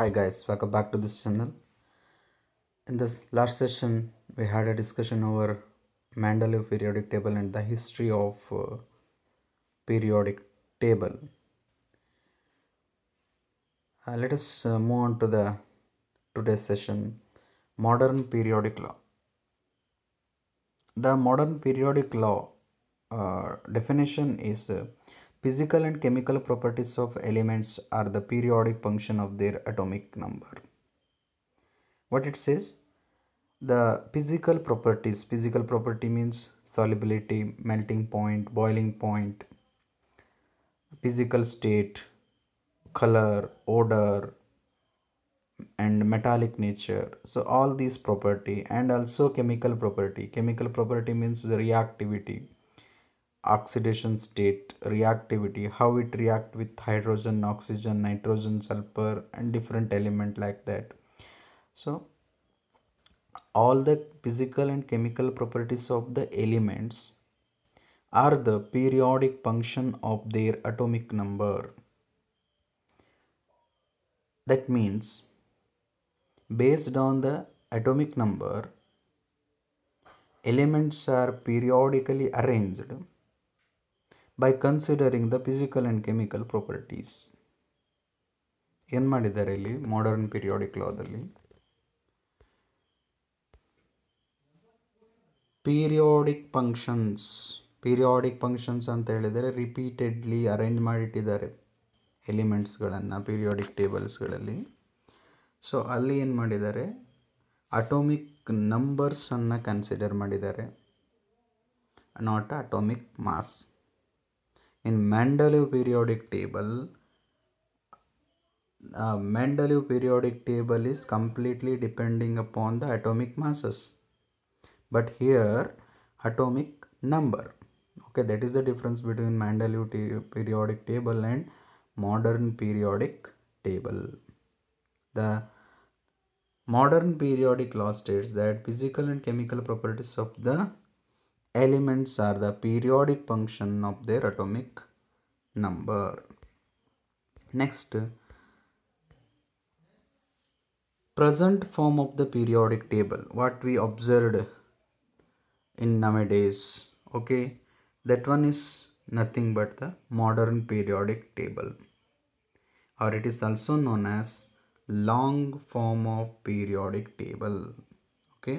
hi guys welcome back to this channel in this last session we had a discussion over Mandela periodic table and the history of uh, periodic table uh, let us uh, move on to the today's session modern periodic law the modern periodic law uh, definition is uh, Physical and chemical properties of elements are the periodic function of their atomic number. What it says? The physical properties, physical property means solubility, melting point, boiling point, physical state, color, odor, and metallic nature. So all these property and also chemical property. Chemical property means the reactivity oxidation state, reactivity, how it react with hydrogen, oxygen, nitrogen, sulfur and different element like that. So all the physical and chemical properties of the elements are the periodic function of their atomic number. That means based on the atomic number elements are periodically arranged by considering the physical and chemical properties ಏನು ಮಾಡಿದ್ದಾರೆ ಇಲ್ಲಿ modern periodic ಲಾದಲ್ಲಿ periodic functions periodic functions ಅಂತ ಹೇಳಿದರೆ repeatedly arrange ಮಾಡಿಟ್ಟಿದ್ದಾರೆ ಎಲಿಮೆಂಟ್ಸ್ಗಳನ್ನು periodic ಟೇಬಲ್ಸ್ಗಳಲ್ಲಿ so ಅಲ್ಲಿ ಏನು ಮಾಡಿದ್ದಾರೆ ಅಟೋಮಿಕ್ ನಂಬರ್ಸನ್ನು ಕನ್ಸಿಡರ್ ಮಾಡಿದ್ದಾರೆ not atomic mass In Mendeleev periodic table, uh, Mendeleev periodic table is completely depending upon the atomic masses. But here, atomic number. Okay, that is the difference between Mendeleev periodic table and modern periodic table. The modern periodic law states that physical and chemical properties of the elements are the periodic function of their atomic number. Next, present form of the periodic table, what we observed in nowadays, okay, that one is nothing but the modern periodic table or it is also known as long form of periodic table, okay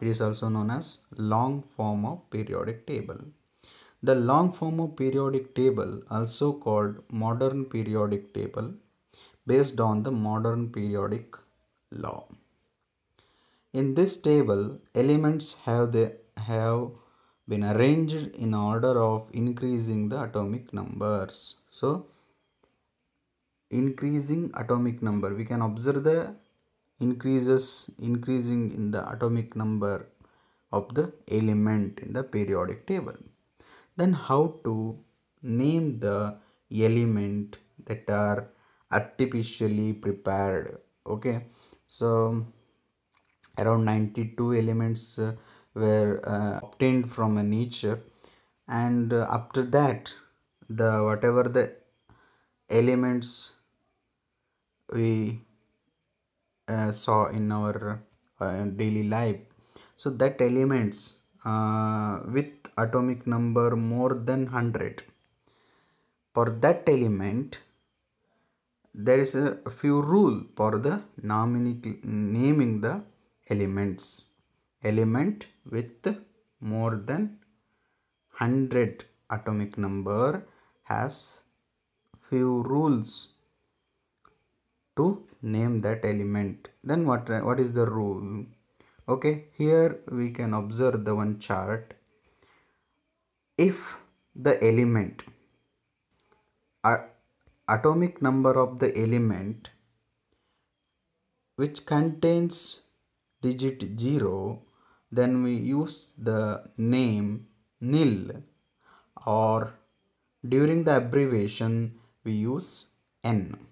it is also known as long form of periodic table. The long form of periodic table also called modern periodic table based on the modern periodic law. In this table, elements have, the, have been arranged in order of increasing the atomic numbers. So, increasing atomic number. We can observe the increases increasing in the atomic number of the element in the periodic table. Then how to name the element that are artificially prepared okay so around 92 elements uh, were uh, obtained from a nature and uh, after that the whatever the elements we uh, saw in our uh, daily life so that elements uh, with atomic number more than 100 for that element there is a few rule for the naming the elements element with more than 100 atomic number has few rules to name that element then what what is the rule okay here we can observe the one chart if the element atomic number of the element which contains digit 0 then we use the name nil or during the abbreviation we use n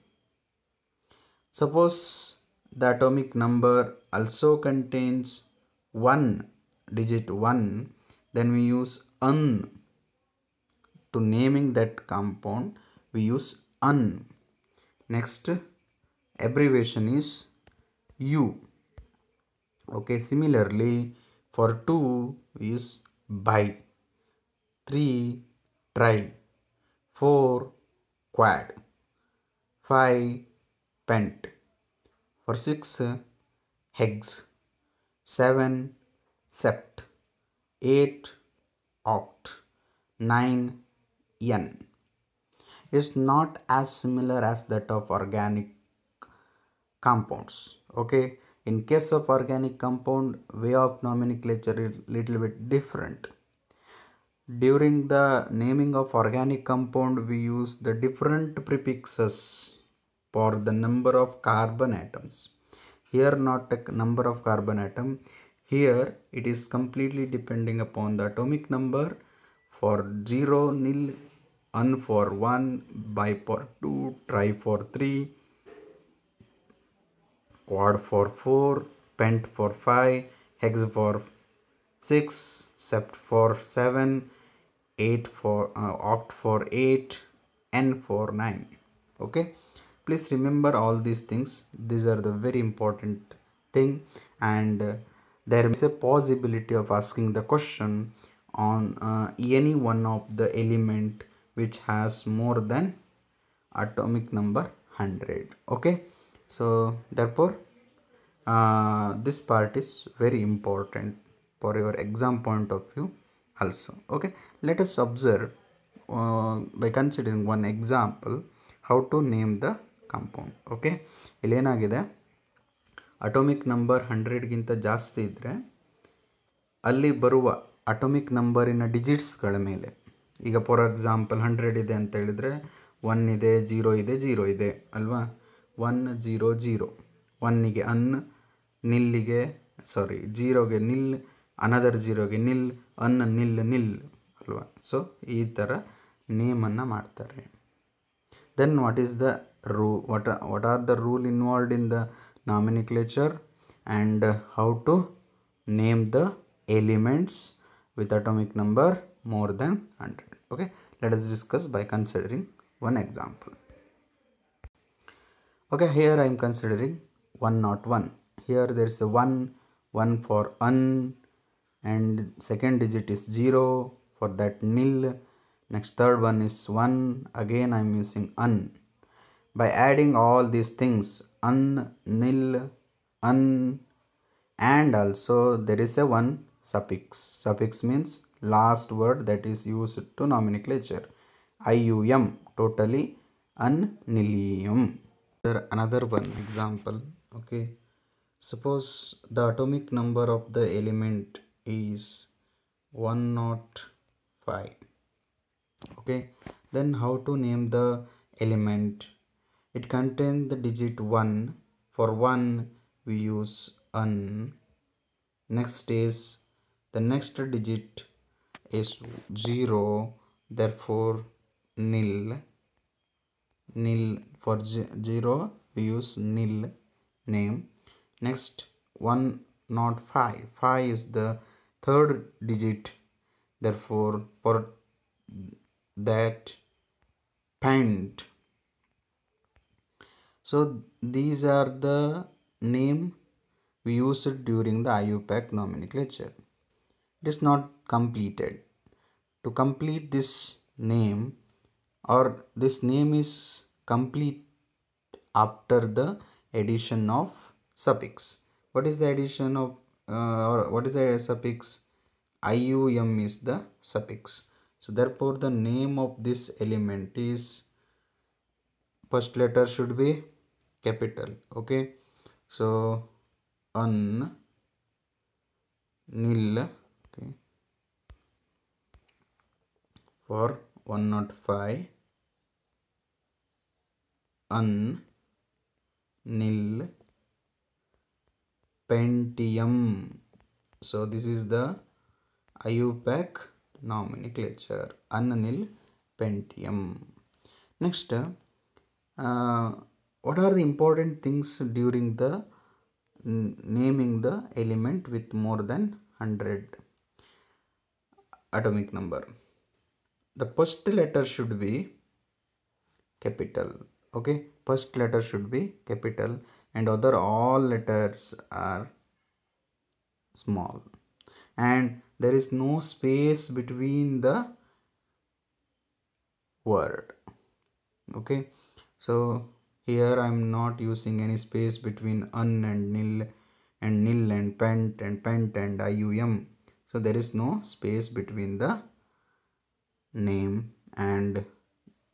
Suppose the atomic number also contains 1 digit 1 then we use un to naming that compound we use un. Next abbreviation is u. Okay similarly for 2 we use by 3 try 4 quad 5 pent for 6 hex 7 sept 8 oct 9 n is not as similar as that of organic compounds okay in case of organic compound way of nomenclature is little bit different during the naming of organic compound we use the different prefixes for the number of carbon atoms. Here not a number of carbon atom. Here it is completely depending upon the atomic number for 0, nil, un for 1, bi for 2, tri for 3, quad for 4, pent for 5, hex for 6, sept for 7, 8 for uh, oct for 8, n for 9. Okay please remember all these things these are the very important thing and uh, there is a possibility of asking the question on uh, any one of the element which has more than atomic number 100 okay so therefore uh, this part is very important for your exam point of view also okay let us observe uh, by considering one example how to name the compound okay ಇಲ್ಲೇನಾಗಿದೆ atomic number ಹಂಡ್ರೆಡ್ಗಿಂತ ಜಾಸ್ತಿ ಇದ್ದರೆ ಅಲ್ಲಿ ಬರುವ atomic ನಂಬರಿನ ಡಿಜಿಟ್ಸ್ಗಳ ಮೇಲೆ ಈಗ for example hundred ಇದೆ ಅಂತ ಹೇಳಿದರೆ ಒನ್ ಇದೆ ಜೀರೋ ಇದೆ ಜೀರೋ ಇದೆ ಅಲ್ವಾ ಒನ್ ಜೀರೋ ಜೀರೋ ಒನ್ನಿಗೆ ಅನ್ ನಿಲ್ಲಿಗೆ ಸಾರಿ ಜೀರೋಗೆ ನಿಲ್ ಅನದರ್ ಜೀರೋಗೆ ನಿಲ್ ಅನ್ ನಿಲ್ ನಿಲ್ ಅಲ್ವಾ ಸೊ ಈ ಥರ ನೇಮನ್ನು ಮಾಡ್ತಾರೆ then what is the rule what are, what are the rule involved in the nomenclature and how to name the elements with atomic number more than 100 okay let us discuss by considering one example okay here i am considering 101 here there is a 1 1 for un and second digit is 0 for that nil next third one is 1 again i am using un by adding all these things, unnil, nil, un, and also there is a one suffix. Suffix means last word that is used to nomenclature. IUM, totally unnilium. There another one example, okay. Suppose the atomic number of the element is 105 okay then how to name the element it contains the digit 1. For 1 we use an. Next is the next digit is 0 therefore nil nil for 0 we use nil name next 1 not 5 5 is the third digit therefore for that pent. So these are the name we used during the IUPAC nomenclature. It is not completed. To complete this name or this name is complete after the addition of suffix. What is the addition of uh, or what is the suffix? IUM is the suffix. So therefore the name of this element is first letter should be capital okay so un nil okay for 105 un nil pentium so this is the iupac nomenclature un nil pentium next uh, what are the important things during the naming the element with more than 100 atomic number? The first letter should be capital. Okay, first letter should be capital and other all letters are small and there is no space between the word okay so here I am not using any space between un and nil and nil and pent and pent and ium. So there is no space between the name and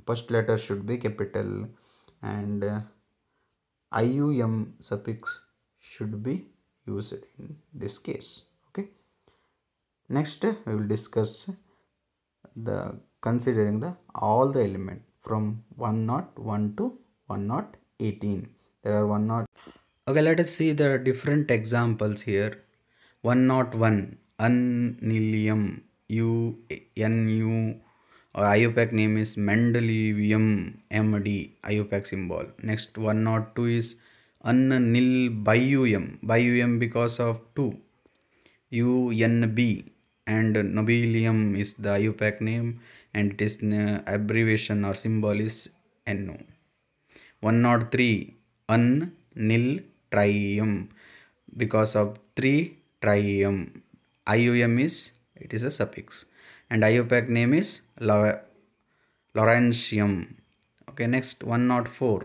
first letter should be capital and uh, ium suffix should be used in this case okay next we will discuss the considering the all the element from 1 not 1 to 1 not 18 there are 1 not okay let us see the different examples here 1 not 1 anilium u or IUPAC name is Mendelevium MD IUPAC symbol. Next 102 is Unnil Bium Bium because of 2 UNB and Nobilium is the IUPAC name and it is uh, abbreviation or symbol is NO one not three un nil trium because of three trium ium is it is a suffix and iopec name is laurentium okay next one not four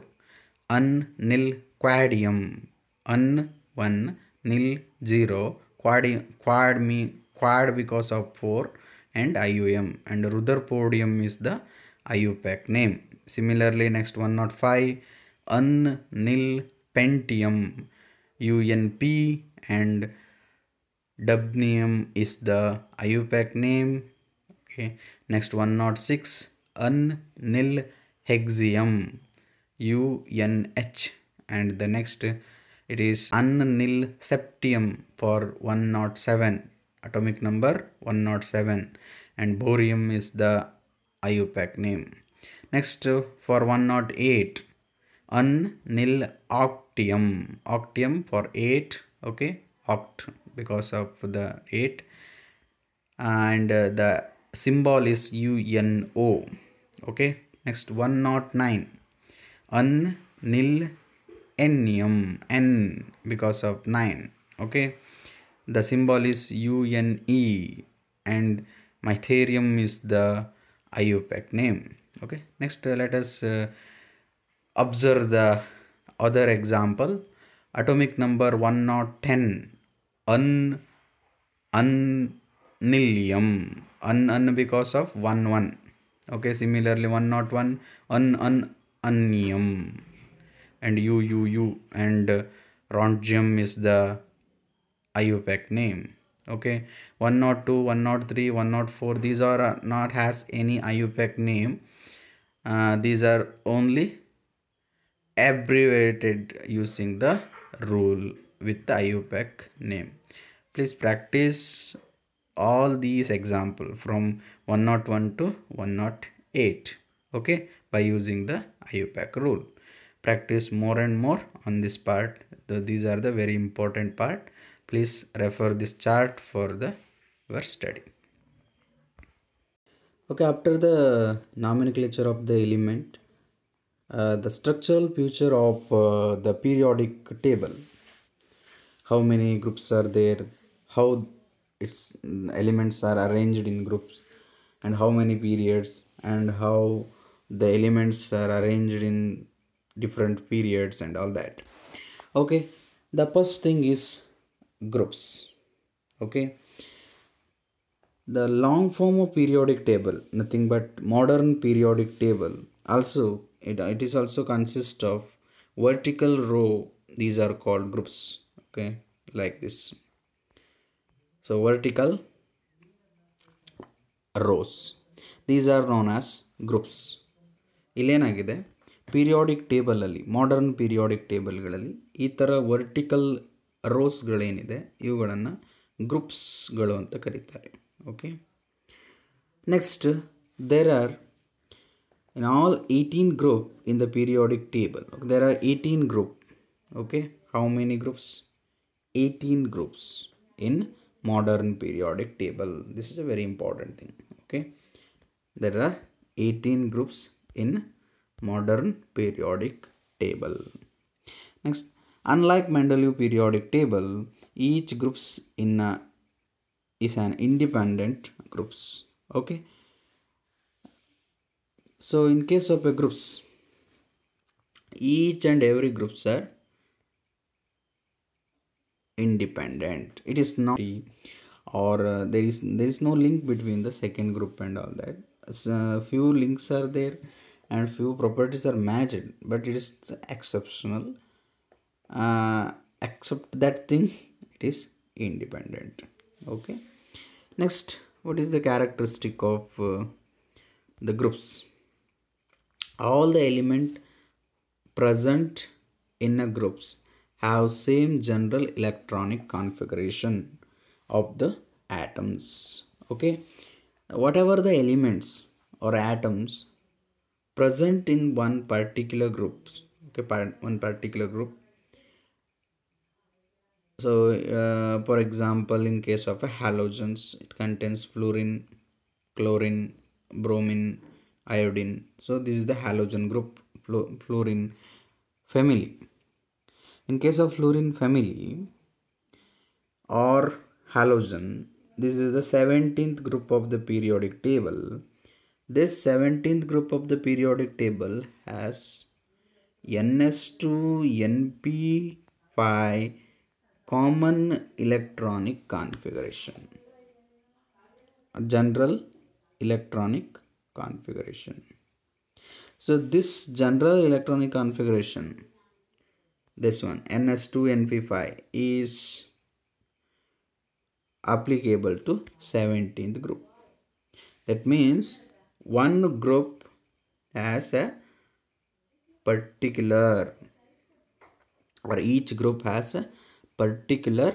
un nil quadium un one nil zero quad quad me quad because of four and ium and rutherfordium is the iopec name Similarly, next 105 UNNIL Pentium UNP and Dubnium is the IUPAC name. Okay, next 106 UNNIL Hexium UNH and the next it is UNNIL Septium for 107 atomic number 107 and borium is the IUPAC name. Next for 108 nil octium octium for 8 okay oct because of the 8 and uh, the symbol is UNO okay next 109 nil ennium n because of 9 okay the symbol is UNE and Mytherium is the IUPAC name okay next uh, let us uh, observe the other example atomic number 110 un unnilium un un because of 1 1 okay similarly 101 un un unnium and u u u and uh, is the IUPAC name okay 102 103 104 these are uh, not has any IUPAC name uh, these are only abbreviated using the rule with the IUPAC name. Please practice all these example from 101 to 108 okay by using the IUPAC rule. Practice more and more on this part. So these are the very important part. Please refer this chart for the your study. Okay, after the nomenclature of the element, uh, the structural feature of uh, the periodic table. How many groups are there, how its mm, elements are arranged in groups and how many periods and how the elements are arranged in different periods and all that. Okay, the first thing is groups. Okay The long form of periodic table, nothing but modern periodic table, also it, it is also consist of vertical row. These are called groups, okay, like this. So vertical rows. These are known as groups. ಇಲ್ಲೇನಾಗಿದೆ periodic ಟೇಬಲಲ್ಲಿ modern periodic ಟೇಬಲ್ಗಳಲ್ಲಿ ಈ ಥರ vertical ರೋಸ್ಗಳೇನಿದೆ ಇವುಗಳನ್ನು ಗ್ರೂಪ್ಸ್ಗಳು ಅಂತ ಕರೀತಾರೆ okay next there are in all 18 group in the periodic table okay, there are 18 group okay how many groups 18 groups in modern periodic table this is a very important thing okay there are 18 groups in modern periodic table next unlike mendeleev periodic table each groups in a is an independent groups okay so in case of a groups each and every groups are independent it is not or uh, there is there is no link between the second group and all that so uh, few links are there and few properties are matched but it is exceptional uh, except that thing it is independent okay next what is the characteristic of uh, the groups all the element present in a groups have same general electronic configuration of the atoms okay whatever the elements or atoms present in one particular group okay one particular group so uh, for example in case of halogens it contains fluorine chlorine bromine iodine so this is the halogen group fluorine family in case of fluorine family or halogen this is the 17th group of the periodic table this 17th group of the periodic table has ns2 np5 common electronic configuration general electronic configuration so this general electronic configuration this one ns2 np5 is applicable to 17th group that means one group has a particular or each group has a particular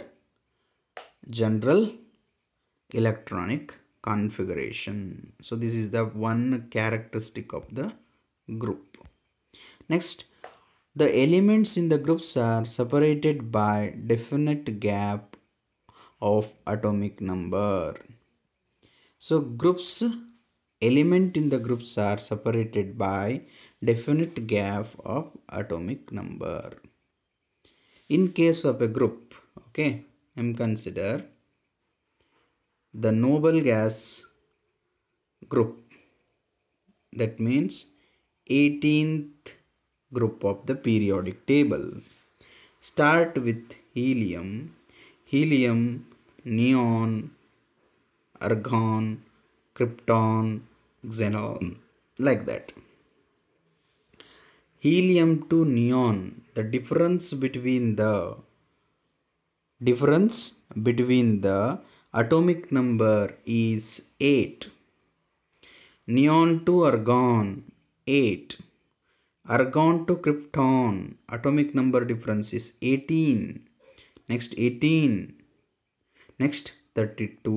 general electronic configuration. So this is the one characteristic of the group. Next, the elements in the groups are separated by definite gap of atomic number. So groups, element in the groups are separated by definite gap of atomic number in case of a group okay I'm consider the noble gas group that means 18th group of the periodic table start with helium helium neon argon krypton xenon like that helium to neon the difference between the difference between the atomic number is 8 neon to argon 8 argon to krypton atomic number difference is 18 next 18 next 32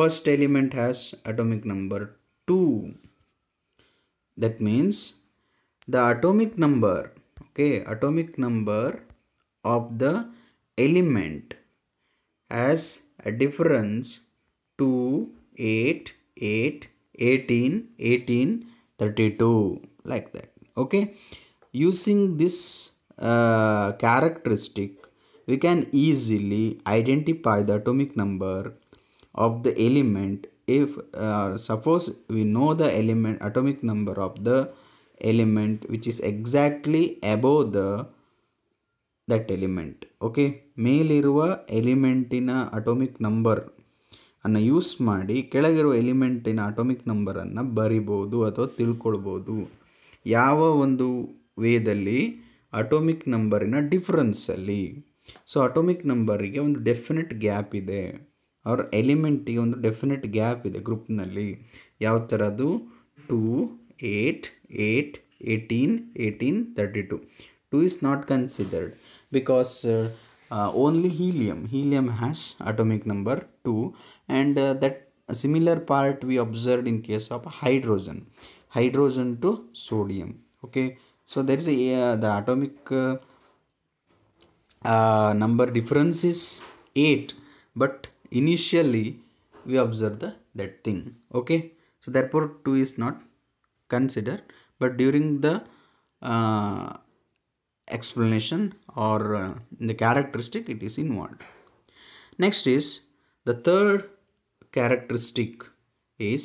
first element has atomic number 2 that means the atomic number okay atomic number of the element has a difference 2 8 8 18 18 32 like that okay using this uh, characteristic we can easily identify the atomic number of the element if uh, suppose we know the element atomic number of the element which is exactly above the that element okay ಮೇಲಿರುವ ಎಲಿಮೆಂಟಿನ atomic number ಅನ್ನು use ಮಾಡಿ ಕೆಳಗಿರುವ ಎಲಿಮೆಂಟಿನ atomic ನಂಬರನ್ನು ಬರಿಬೋದು ಅಥವಾ ತಿಳ್ಕೊಳ್ಬೋದು ಯಾವ ಒಂದು ವೇದಲ್ಲಿ ಅಟೋಮಿಕ್ ನಂಬರಿನ ಡಿಫ್ರೆನ್ಸಲ್ಲಿ ಸೊ ಅಟೋಮಿಕ್ ನಂಬರಿಗೆ ಒಂದು ಡೆಫಿನೆಟ್ ಗ್ಯಾಪ್ ಇದೆ ಅವ್ರ ಎಲಿಮೆಂಟಿಗೆ ಒಂದು ಡೆಫಿನೆಟ್ ಗ್ಯಾಪ್ ಇದೆ ಗ್ರೂಪ್ನಲ್ಲಿ ಯಾವ ಥರದ್ದು two 8, 8, 18, 18, 32. 2 is not considered because uh, uh, only helium. Helium has atomic number 2 and uh, that similar part we observed in case of hydrogen. Hydrogen to sodium. Okay. So there is a, uh, the atomic uh, uh, number difference is 8 but initially we observe the that thing. Okay. So therefore 2 is not consider but during the uh, explanation or uh, the characteristic it is involved next is the third characteristic is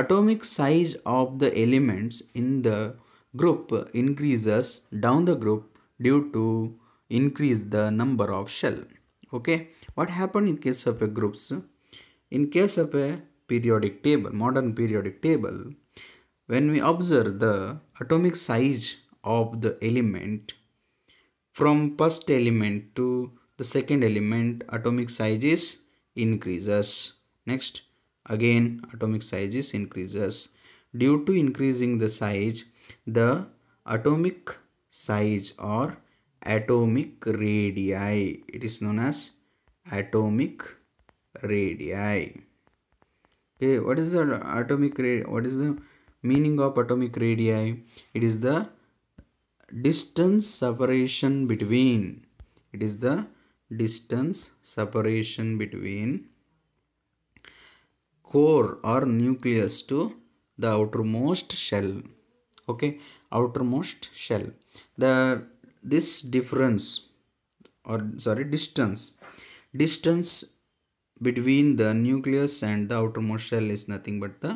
atomic size of the elements in the group increases down the group due to increase the number of shell okay what happened in case of a groups in case of a periodic table modern periodic table when we observe the atomic size of the element from first element to the second element atomic sizes increases next again atomic sizes increases due to increasing the size the atomic size or atomic radii it is known as atomic radii okay what is the atomic what is the meaning of atomic radii it is the distance separation between it is the distance separation between core or nucleus to the outermost shell okay outermost shell the this difference or sorry distance distance between the nucleus and the outermost shell is nothing but the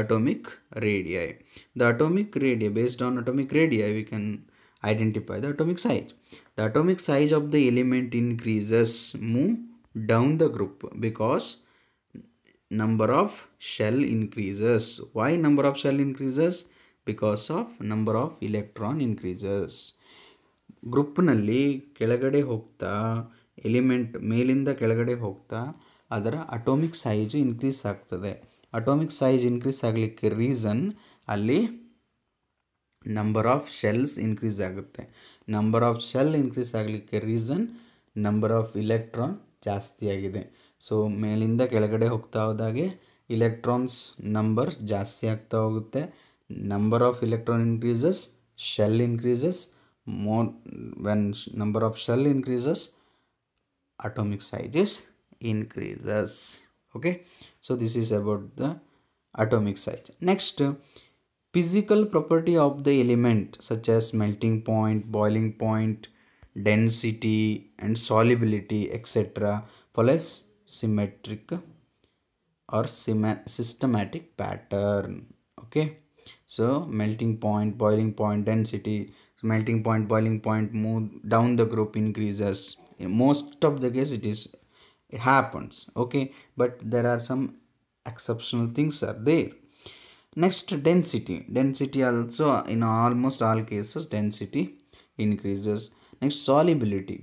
atomic radii. The atomic radii, based on atomic radii, we can identify the atomic size. The atomic size of the element increases move down the group because number of shell increases. Why number of shell increases? Because of number of electron increases. Group ಗ್ರೂಪ್ನಲ್ಲಿ ಕೆಳಗಡೆ ಹೋಗ್ತಾ element ಮೇಲಿಂದ ಕೆಳಗಡೆ ಹೋಗ್ತಾ ಅದರ atomic size increase ಆಗ್ತದೆ atomic size increase ಆಗಲಿಕ್ಕೆ reason ಅಲ್ಲಿ ನಂಬರ್ ಆಫ್ ಶೆಲ್ಸ್ ಇನ್ಕ್ರೀಸ್ ಆಗುತ್ತೆ ನಂಬರ್ ಆಫ್ ಶೆಲ್ ಇನ್ಕ್ರೀಸ್ ಆಗಲಿಕ್ಕೆ ರೀಸನ್ ನಂಬರ್ ಆಫ್ ಇಲೆಕ್ಟ್ರಾನ್ ಜಾಸ್ತಿಯಾಗಿದೆ ಸೊ ಮೇಲಿಂದ ಕೆಳಗಡೆ ಹೋಗ್ತಾ ಹೋದಾಗೆ ಇಲೆಕ್ಟ್ರಾನ್ಸ್ ನಂಬರ್ ಜಾಸ್ತಿ ಆಗ್ತಾ ಹೋಗುತ್ತೆ number of electron increases shell increases more when number of shell increases atomic sizes increases okay so this is about the atomic size next physical property of the element such as melting point boiling point density and solubility etc Plus, symmetric or systematic pattern okay so melting point boiling point density so melting point boiling point move down the group increases in most of the case it is it happens okay but there are some exceptional things are there next density density also in almost all cases density increases next solubility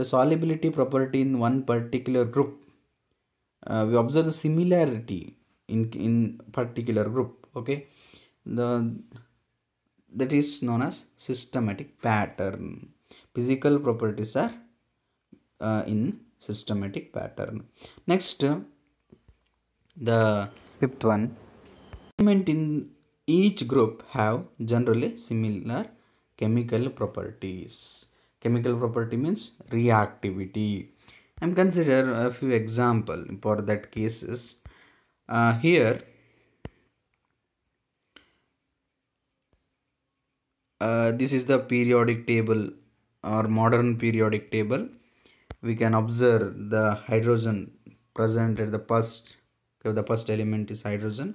the solubility property in one particular group uh, we observe the similarity in in particular group okay the that is known as systematic pattern physical properties are uh, in systematic pattern. Next, the fifth one, element in each group have generally similar chemical properties. Chemical property means reactivity. I'm consider a few example for that cases. Uh, here, uh, this is the periodic table or modern periodic table we can observe the hydrogen present at the first okay, the first element is hydrogen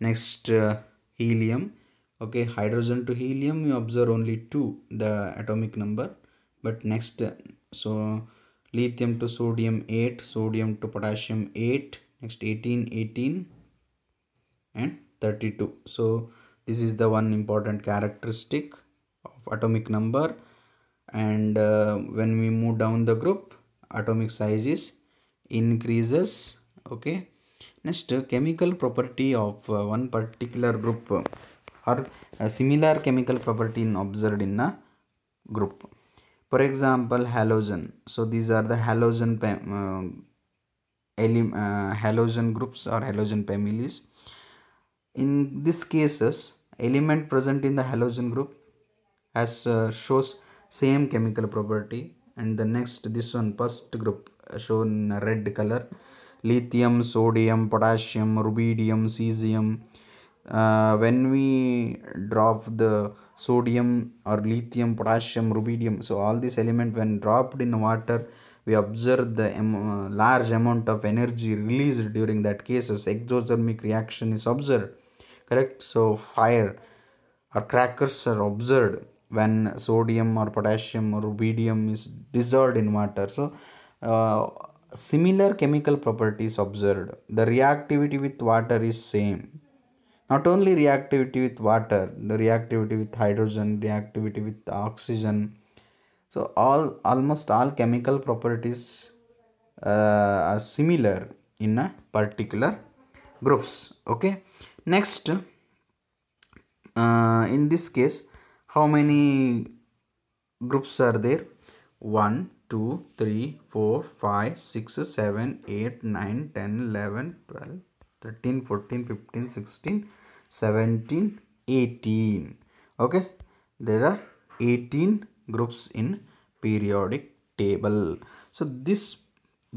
next uh, helium okay hydrogen to helium you observe only two the atomic number but next uh, so lithium to sodium 8 sodium to potassium 8 next 18 18 and 32 so this is the one important characteristic of atomic number and uh, when we move down the group atomic sizes increases okay next chemical property of uh, one particular group or similar chemical property in observed in a group for example halogen so these are the halogen uh, uh, halogen groups or halogen families in these cases element present in the halogen group has uh, shows same chemical property and the next this one first group uh, shown red color lithium sodium potassium rubidium cesium uh, when we drop the sodium or lithium potassium rubidium so all these element when dropped in water we observe the um, large amount of energy released during that cases exothermic reaction is observed correct so fire or crackers are observed when sodium or potassium or rubidium is dissolved in water so uh, similar chemical properties observed the reactivity with water is same not only reactivity with water the reactivity with hydrogen reactivity with oxygen so all almost all chemical properties uh, are similar in a particular groups okay next uh, in this case how many groups are there 1 2 3 4 5 6 7 8 9 10 11 12 13 14 15 16 17 18 okay there are 18 groups in periodic table so these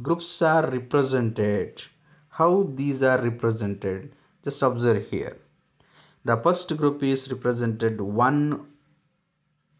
groups are represented how these are represented just observe here the first group is represented one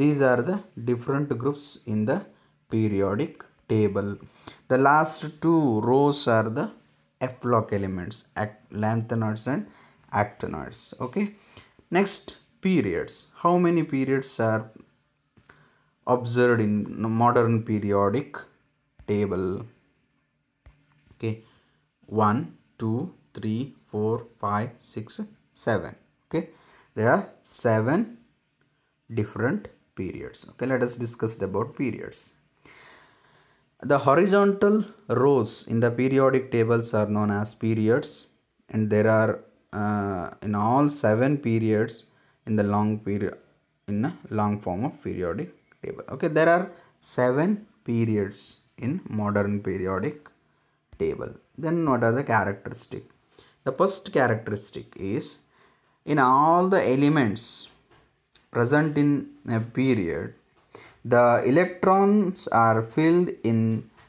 These are the different groups in the periodic table. The last two rows are the F-block elements, lanthanoids and actinoids. Okay. Next, periods. How many periods are observed in modern periodic table? Okay. 1, 2, 3, 4, 5, 6, 7. Okay. There are 7 different periods okay let us discuss about periods the horizontal rows in the periodic tables are known as periods and there are uh, in all seven periods in the long period in a long form of periodic table okay there are seven periods in modern periodic table then what are the characteristic the first characteristic is in all the elements present in a period, the electrons are filled in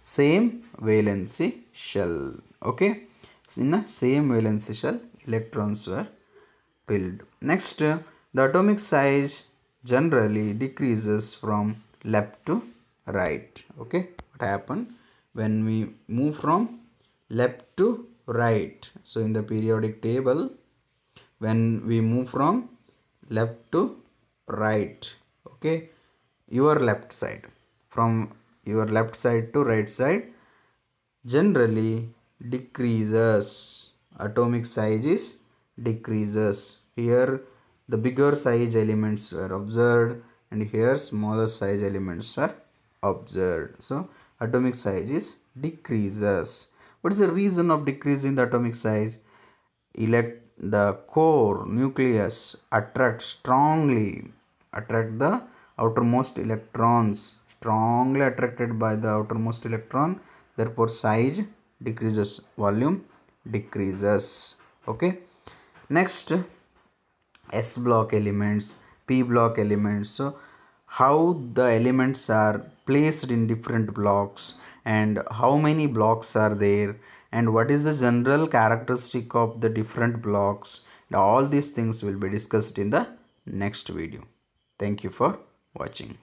same valency shell. Okay, in the same valency shell, electrons were filled. Next, the atomic size generally decreases from left to right. Okay, what happened when we move from left to right? So in the periodic table, when we move from left to right okay your left side from your left side to right side generally decreases atomic size is decreases here the bigger size elements were observed and here smaller size elements are observed so atomic size is decreases what is the reason of decreasing the atomic size elect the core nucleus attract strongly attract the outermost electrons strongly attracted by the outermost electron therefore size decreases volume decreases okay next s block elements p block elements so how the elements are placed in different blocks and how many blocks are there and what is the general characteristic of the different blocks all these things will be discussed in the next video thank you for watching